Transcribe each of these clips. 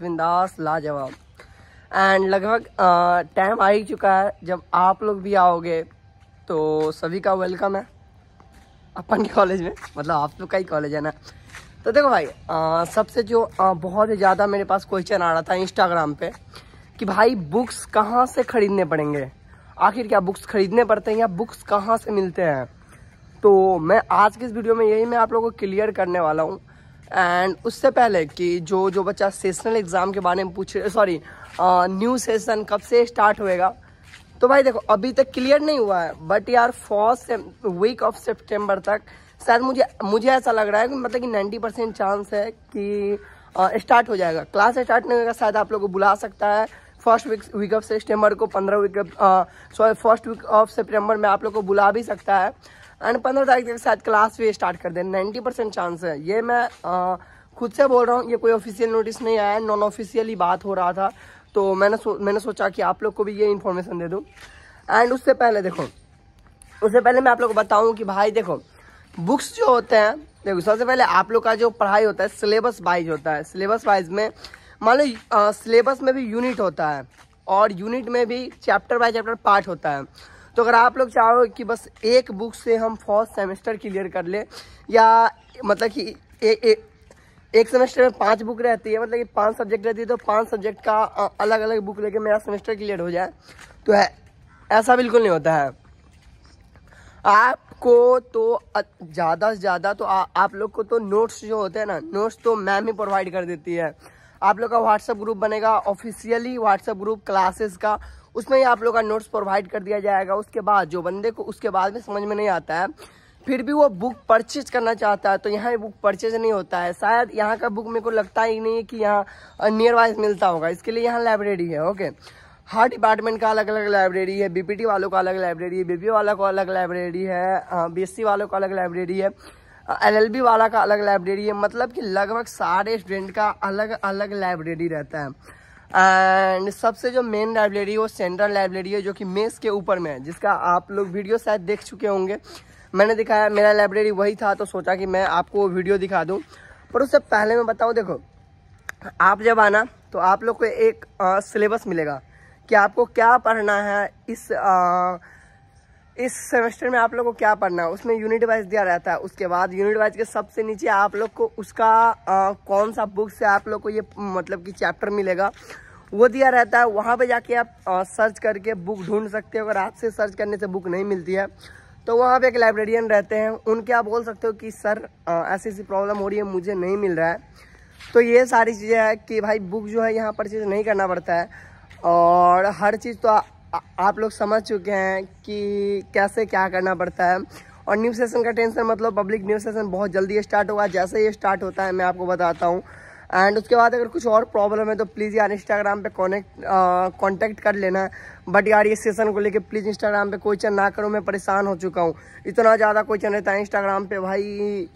बिंदास लाजवाब एंड लगभग टाइम आ ही चुका है जब आप लोग भी आओगे तो सभी का वेलकम है अपन के कॉलेज में मतलब आप लोग का ही कॉलेज है ना तो देखो भाई आ, सबसे जो आ, बहुत ही ज़्यादा मेरे पास क्वेश्चन आ रहा था इंस्टाग्राम पे कि भाई बुक्स कहाँ से ख़रीदने पड़ेंगे आखिर क्या बुक्स ख़रीदने पड़ते हैं या बुक्स कहाँ से मिलते हैं तो मैं आज के इस वीडियो में यही मैं आप लोगों को क्लियर करने वाला हूँ एंड उससे पहले कि जो जो बच्चा सेशनल एग्ज़ाम के बारे में पूछ सॉरी न्यू सेशन कब से स्टार्ट होएगा तो भाई देखो अभी तक क्लियर नहीं हुआ है बट यार फर्स्ट वीक ऑफ सेप्टेम्बर तक शायद मुझे मुझे ऐसा लग रहा है कि मतलब कि नाइन्टी परसेंट चांस है कि स्टार्ट हो जाएगा क्लास स्टार्ट नहीं होगा शायद आप लोग को बुला सकता है first week week of September को पंद्रह week sorry first week of September में आप लोग को बुला भी सकता है एंड पंद्रह तारीख तक शायद क्लास भी स्टार्ट कर दे नाइन्टी परसेंट चांस है ये मैं आ, खुद से बोल रहा हूँ ये कोई ऑफिशियल नोटिस नहीं आया नॉन ऑफिशियल ही बात हो रहा था तो मैंने सो, मैंने सोचा कि आप लोग को भी ये इन्फॉर्मेशन दे दूँ एंड उससे पहले देखो उससे पहले मैं आप लोग को बताऊँ कि भाई देखो बुक्स जो होते हैं देखो सबसे पहले आप लोग का जो पढ़ाई होता है सिलेबस वाइज होता है सिलेबस वाइज में मान लो सिलेबस में भी यूनिट होता है और यूनिट में भी चैप्टर बाय चैप्टर पार्ट होता है तो अगर आप लोग चाहो कि बस एक बुक से हम फर्स्ट सेमेस्टर क्लियर कर ले या मतलब कि ए, ए, एक सेमेस्टर में पांच बुक रहती है मतलब कि पांच सब्जेक्ट रहती है तो पांच सब्जेक्ट का अलग अलग बुक लेके मेरा सेमेस्टर क्लियर हो जाए तो है ऐसा बिल्कुल नहीं होता है आपको तो ज़्यादा से ज़्यादा तो आ, आप लोग को तो नोट्स जो होते हैं ना नोट्स तो मैम ही प्रोवाइड कर देती है आप लोग का व्हाट्सएप ग्रुप बनेगा ऑफिशियली व्हाट्सएप ग्रुप क्लासेस का उसमें ही आप लोग का नोट्स प्रोवाइड कर दिया जाएगा उसके बाद जो बंदे को उसके बाद में समझ में नहीं आता है फिर भी वो बुक परचेज करना चाहता है तो यहाँ बुक परचेज नहीं होता है शायद यहाँ का बुक मेरे को लगता ही नहीं है कि यहाँ नियर बाय मिलता होगा इसके लिए यहाँ लाइब्रेरी है ओके हर डिपार्टमेंट का अलग अलग लाइब्रेरी है बीपीटी वालों का अलग लाइब्रेरी है बीपी वालों का अलग लाइब्रेरी है बीएससी वालों का अलग लाइब्रेरी है एलएलबी वाला का अलग लाइब्रेरी है मतलब कि लगभग सारे स्टूडेंट का अलग अलग लाइब्रेरी रहता है एंड सबसे जो मेन लाइब्रेरी है वो सेंट्रल लाइब्रेरी है जो कि मेस के ऊपर में है जिसका आप लोग वीडियो शायद देख चुके होंगे मैंने दिखाया मेरा लाइब्रेरी वही था तो सोचा कि मैं आपको वो वीडियो दिखा दूँ पर उससे पहले मैं बताऊँ देखो आप जब आना तो आप लोग को एक सिलेबस मिलेगा कि आपको क्या पढ़ना है इस आ, इस सेमेस्टर में आप लोग को क्या पढ़ना है उसमें यूनिट वाइज दिया रहता है उसके बाद यूनिट वाइज के सबसे नीचे आप लोग को उसका आ, कौन सा बुक से आप लोग को ये मतलब कि चैप्टर मिलेगा वो दिया रहता है वहाँ पे जाके आप आ, सर्च करके बुक ढूंढ सकते हो अगर आपसे सर्च करने से बुक नहीं मिलती है तो वहाँ पर एक लाइब्रेरियन रहते हैं उनके आप बोल सकते हो कि सर ऐसी ऐसी प्रॉब्लम हो रही है मुझे नहीं मिल रहा है तो ये सारी चीज़ें हैं कि भाई बुक जो है यहाँ परचेज नहीं करना पड़ता है और हर चीज़ तो आप लोग समझ चुके हैं कि कैसे क्या करना पड़ता है और न्यू सेशन का टेंशन मतलब पब्लिक न्यू सेशन बहुत जल्दी स्टार्ट होगा जैसे ही स्टार्ट होता है मैं आपको बताता हूँ एंड उसके बाद अगर कुछ और प्रॉब्लम है तो प्लीज़ यार इंस्टाग्राम पे कॉनेक्ट कॉन्टैक्ट कर लेना बट यार ये सेशन को लेके प्लीज़ इंस्टाग्राम पे क्वेश्चन ना करो मैं परेशान हो चुका हूँ इतना ज़्यादा क्वेश्चन रहता है इंस्टाग्राम पे भाई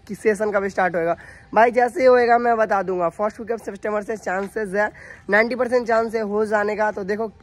कि सेशन कब स्टार्ट होएगा भाई जैसे ही होएगा मैं बता दूंगा फर्स्ट वीक ऑफ सेप्टेम्बर से चांसेज है नाइन्टी चांस है हो जाने का तो देखो